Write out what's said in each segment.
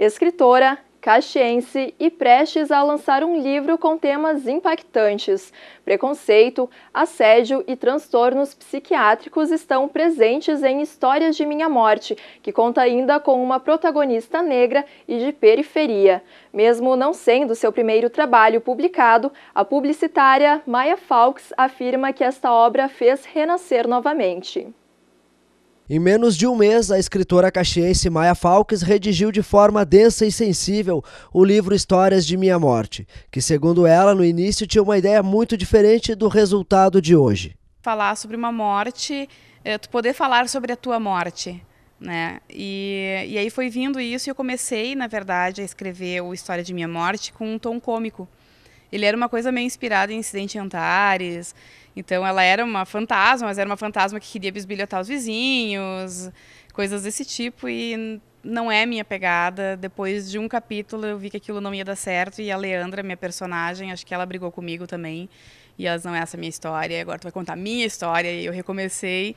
escritora, caxiense e prestes a lançar um livro com temas impactantes. Preconceito, assédio e transtornos psiquiátricos estão presentes em Histórias de Minha Morte, que conta ainda com uma protagonista negra e de periferia. Mesmo não sendo seu primeiro trabalho publicado, a publicitária Maya Falks afirma que esta obra fez renascer novamente. Em menos de um mês, a escritora caxiense Maia Falques redigiu de forma densa e sensível o livro Histórias de Minha Morte, que, segundo ela, no início tinha uma ideia muito diferente do resultado de hoje. Falar sobre uma morte, eh, tu poder falar sobre a tua morte, né? E, e aí foi vindo isso e eu comecei, na verdade, a escrever o História de Minha Morte com um tom cômico. Ele era uma coisa meio inspirada em Incidente Antares. Então ela era uma fantasma, mas era uma fantasma que queria bisbilhotar os vizinhos, coisas desse tipo. E não é minha pegada. Depois de um capítulo eu vi que aquilo não ia dar certo. E a Leandra, minha personagem, acho que ela brigou comigo também. E elas não é essa minha história. Agora tu vai contar a minha história. E eu recomecei.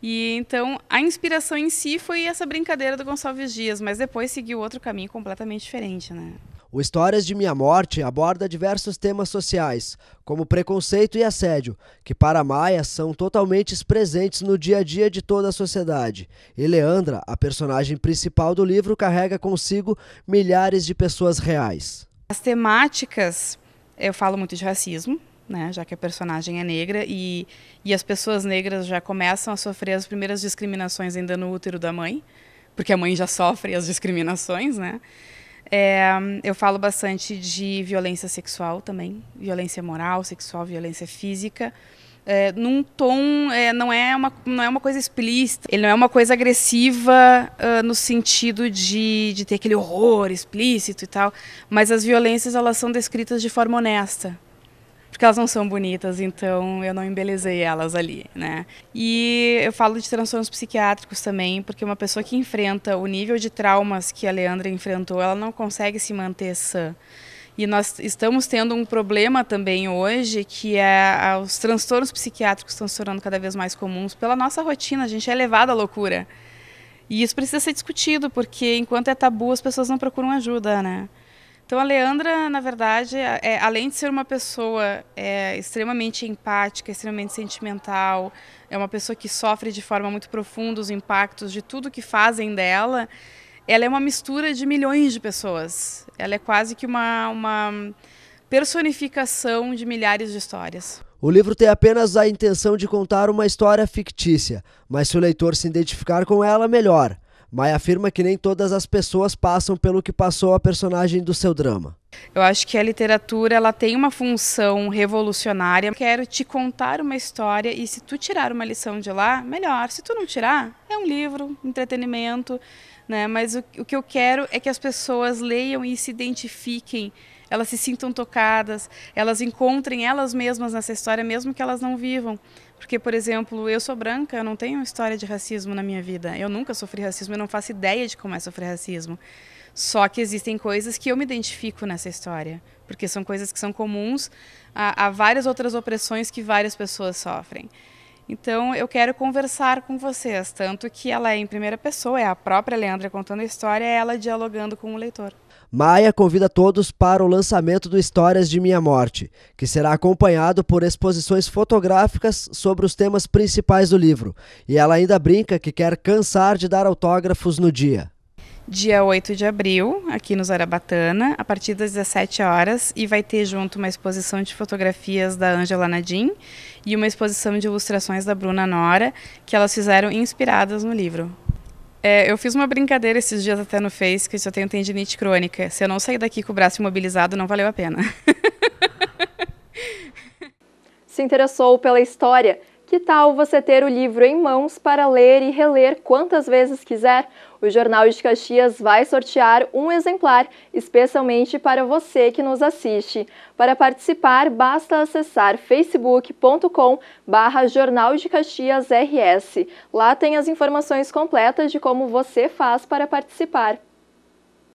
E então a inspiração em si foi essa brincadeira do Gonçalves Dias, mas depois seguiu outro caminho completamente diferente, né? O Histórias de Minha Morte aborda diversos temas sociais, como preconceito e assédio, que para Maia são totalmente presentes no dia a dia de toda a sociedade. E Leandra, a personagem principal do livro, carrega consigo milhares de pessoas reais. As temáticas, eu falo muito de racismo, né, já que a personagem é negra e, e as pessoas negras já começam a sofrer as primeiras discriminações ainda no útero da mãe, porque a mãe já sofre as discriminações, né? É, eu falo bastante de violência sexual também, violência moral, sexual, violência física. É, num tom é, não é uma não é uma coisa explícita ele não é uma coisa agressiva uh, no sentido de, de ter aquele horror explícito e tal mas as violências elas são descritas de forma honesta porque elas não são bonitas, então eu não embelezei elas ali, né? E eu falo de transtornos psiquiátricos também, porque uma pessoa que enfrenta o nível de traumas que a Leandra enfrentou, ela não consegue se manter sã. E nós estamos tendo um problema também hoje, que é os transtornos psiquiátricos estão se tornando cada vez mais comuns pela nossa rotina, a gente é levado à loucura. E isso precisa ser discutido, porque enquanto é tabu, as pessoas não procuram ajuda, né? Então, a Leandra, na verdade, é, além de ser uma pessoa é, extremamente empática, extremamente sentimental, é uma pessoa que sofre de forma muito profunda os impactos de tudo que fazem dela, ela é uma mistura de milhões de pessoas. Ela é quase que uma, uma personificação de milhares de histórias. O livro tem apenas a intenção de contar uma história fictícia, mas se o leitor se identificar com ela, melhor. Maia afirma que nem todas as pessoas passam pelo que passou a personagem do seu drama. Eu acho que a literatura ela tem uma função revolucionária. Eu quero te contar uma história e se tu tirar uma lição de lá, melhor. Se tu não tirar, é um livro, entretenimento, né? Mas o, o que eu quero é que as pessoas leiam e se identifiquem elas se sintam tocadas, elas encontrem elas mesmas nessa história, mesmo que elas não vivam. Porque, por exemplo, eu sou branca, eu não tenho história de racismo na minha vida. Eu nunca sofri racismo, eu não faço ideia de como é sofrer racismo. Só que existem coisas que eu me identifico nessa história, porque são coisas que são comuns a, a várias outras opressões que várias pessoas sofrem. Então eu quero conversar com vocês, tanto que ela é em primeira pessoa, é a própria Leandra contando a história, é ela dialogando com o leitor. Maia convida todos para o lançamento do Histórias de Minha Morte, que será acompanhado por exposições fotográficas sobre os temas principais do livro. E ela ainda brinca que quer cansar de dar autógrafos no dia dia 8 de abril, aqui no Zarabatana, a partir das 17 horas, e vai ter junto uma exposição de fotografias da Ângela Nadim e uma exposição de ilustrações da Bruna Nora, que elas fizeram inspiradas no livro. É, eu fiz uma brincadeira esses dias até no Face, que eu tenho tendinite crônica. Se eu não sair daqui com o braço imobilizado, não valeu a pena. Se interessou pela história? Que tal você ter o livro em mãos para ler e reler quantas vezes quiser? o Jornal de Caxias vai sortear um exemplar, especialmente para você que nos assiste. Para participar, basta acessar facebook.com Jornal de Caxias RS. Lá tem as informações completas de como você faz para participar.